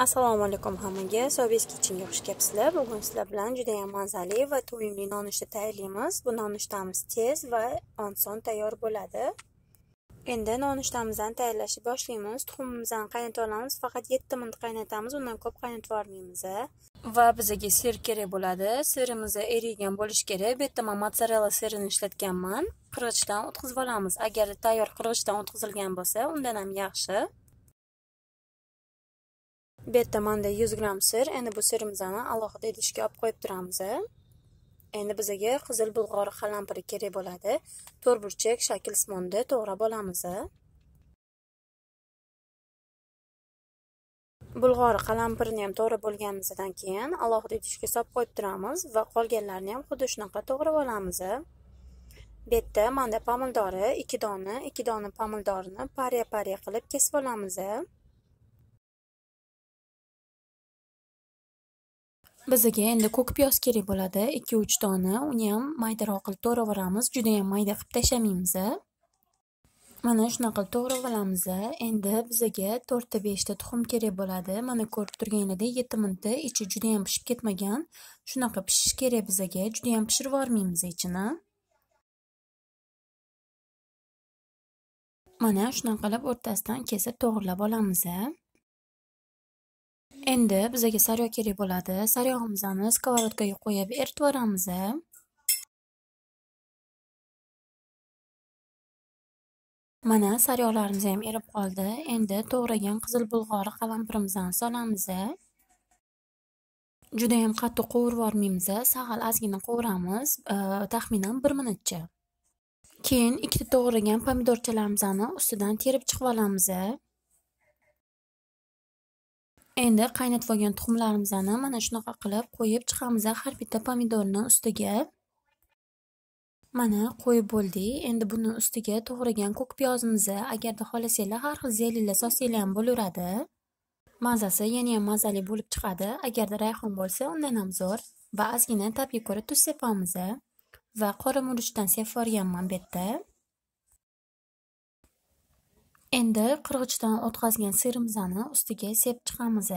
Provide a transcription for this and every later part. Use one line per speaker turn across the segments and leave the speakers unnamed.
assalomu alaykum hammaga sobiz kitchenga xush kelibsizlar bugun sizlar bilan juda yam mazali va to'yimli nonushta tayyorlaymiz bu nonushtamiz tez va oson tayyor bo'ladi endi nonushtamizni tayyorlashni boshlaymiz tuxumimizni qaynata olamiz faqat yetti minut qaynatamiz undan ko'p qaynatib yubormaymiz va bizga sir kerak bo'ladi sirimiz erigan bo'lishi kerak bu yerda man mozzarella sirini ishlatganman qirg'ichdan o'tkazib olamiz agar tayyor qirg'ichdan o'tkazilgan bo'lsa undan ham yaxshi bu yerda manda yuz gramm sir endi bu sirimizni alohida idishga olib qo'yib turamiz endi bizaga qizil bulg'ori qalampiri kerak bo'ladi to'rtburchak shaklsmonda to'g'rab olamiz bulg'ori qalampirni ham to'g'rab bo'lganimizdan keyin alohida idishga solib qo'yib turamiz va qolganlarini ham xuddi shunaqa to'g'rab olamiz bu yerda manda pomidori ikki dona ikki dona pomidorini pariya pariya qilib kesib olamiz bizaga endi ko'k piyoz kerak bo'ladi ikki uch dona uni ham maydaroq qilib to'ravaramiz, juda ham mayda qilib tashlamaymiz mana shunaqa qilib to'g'raveramiz endi bizaga to'rtta beshta tuxum kerak bo'ladi mana ko'rib turganingizdek yetti minta ichi judayam pishib ketmagan shunaqa pishish kerak bizaga judayam pishirib yubormaymiz ichini mana shunaqa qilib o'rtasidan kesib to'g'irlab olamiz endi bizaga sariyo kerak bo'ladi sariyog'imizni skоворodkaga qo'yib eritib yuboramiz mana sariyog'larimiz ham erib qoldi endi to'g'ragan qizil bulg'ori qalampirimizni solamiz judayam qattiq qovurib yubormaymiz sal ozgina qovuramiz e, taxminan bir minutcha keyin ikkita to'g'ragan pomidorchalarimizni ustidan terib chiqib olamiz endi qaynatib olgan tuxumlarimizni mana shunaqa qilib qo'yib chiqamiz har bitta pomidorni ustiga mana qo'yib bo'ldik endi buni ustiga to'g'ragan ko'k piyozimizni agarda xohlasanglar har xil zellilar solsanglar ham bo'laveradi mazasi yana ham mazali bo'lib chiqadi agarda rayhon bo'lsa undan ham zo'r va ozgina tabga ko'ra tuz sepamiz va qora murichdan sepib yuborganman bu yerda endi qirg'ichdan o'tkazgan semizani ustiga sepib chiqamiz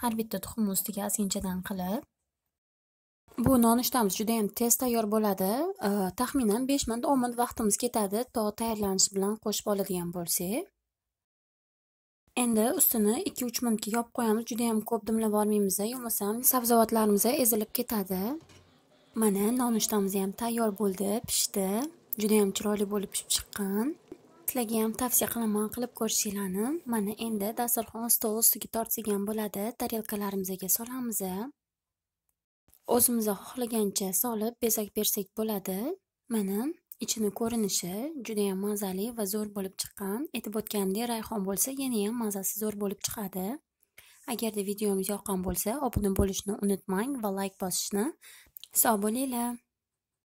har bitta tuxumni ustiga ozginchadan qilib bu nonushtamiz juda ham tez tayyor bo'ladi taxminan besh minut o'n minut vaqtimiz ketadi to tayyorlanishi bilan qo'shib oladigan bo'lsak endi ustini ikki uch minutga yopib qo'yamiz juda ham ko'p dimlab olmaymiz bo'lmasam sabzavotlarimiz ezilib ketadi mana nonushtamiz ham tayyor bo'ldi pishdi juda ham chiroyli bo'lib pishib chiqqan sizlarga ham tavsiya qilaman qilib ko'rishinglarni mana endi dasturxon stol ustiga tortilgan bo'ladi tarelkalarimizga solamiz o'zimiz xohlagancha solib bezak bersak bo'ladi mana ichini ko'rinishi juda ham mazali va zo'r bo'lib chiqqan aytib o'tganimdek rayhon bo'lsa yana ham mazasi zo'r bo'lib chiqadi agarda videomiz yoqqan bo'lsa obuna bo'lishni unutmang va layk like bosishni sog' bo'linglar